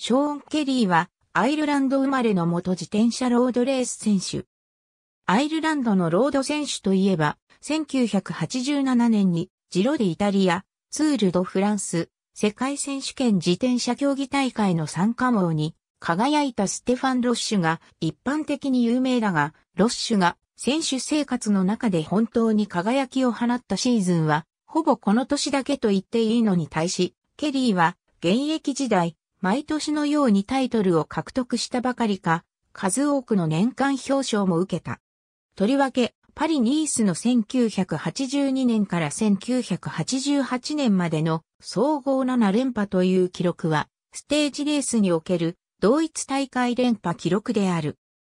ショーン・ケリーはアイルランド生まれの元自転車ロードレース選手。アイルランドのロード選手といえば、1987年にジロでイタリア、ツール・ド・フランス、世界選手権自転車競技大会の参加網に輝いたステファン・ロッシュが一般的に有名だが、ロッシュが選手生活の中で本当に輝きを放ったシーズンは、ほぼこの年だけと言っていいのに対し、ケリーは現役時代、毎年のようにタイトルを獲得したばかりか、数多くの年間表彰も受けた。とりわけ、パリ・ニースの1982年から1988年までの総合7連覇という記録は、ステージレースにおける同一大会連覇記録である。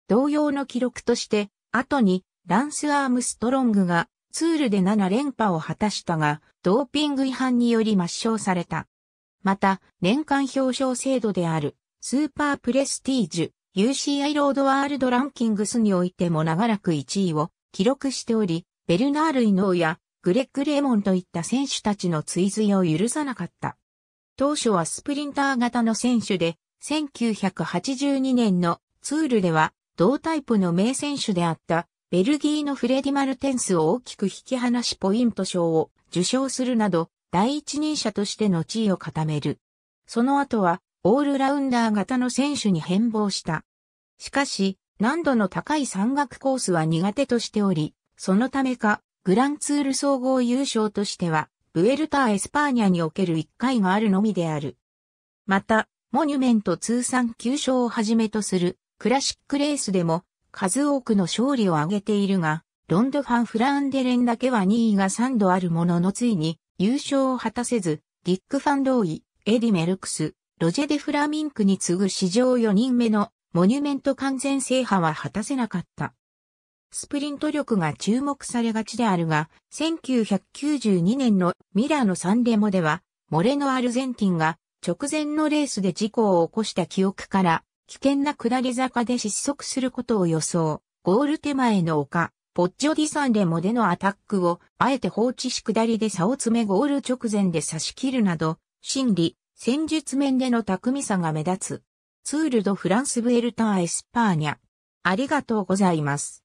同様の記録として、後にランス・アームストロングがツールで7連覇を果たしたが、ドーピング違反により抹消された。また、年間表彰制度である、スーパープレスティージュ、UCI ロードワールドランキングスにおいても長らく1位を記録しており、ベルナール・イノーやグレッグ・レーモンといった選手たちの追随を許さなかった。当初はスプリンター型の選手で、1982年のツールでは同タイプの名選手であったベルギーのフレディ・マルテンスを大きく引き離しポイント賞を受賞するなど第一人者としての地位を固める。その後は、オールラウンダー型の選手に変貌した。しかし、難度の高い山岳コースは苦手としており、そのためか、グランツール総合優勝としては、ブエルター・エスパーニャにおける1回があるのみである。また、モニュメント通算9勝をはじめとするクラシックレースでも数多くの勝利を挙げているが、ロンドファン・フランデレンだけは2位が3度あるもののついに優勝を果たせず、ディック・ファンローイ、エディ・メルクス、ロジェ・デ・フラミンクに次ぐ史上4人目のモニュメント完全制覇は果たせなかった。スプリント力が注目されがちであるが、1992年のミラーのサンレモでは、モレノアルゼンティンが直前のレースで事故を起こした記憶から、危険な下り坂で失速することを予想、ゴール手前の丘、ポッジョディサンレモでのアタックを、あえて放置し下りで差を詰めゴール直前で差し切るなど、心理、戦術面での巧みさが目立つ。ツールドフランスブエルターエスパーニャ。ありがとうございます。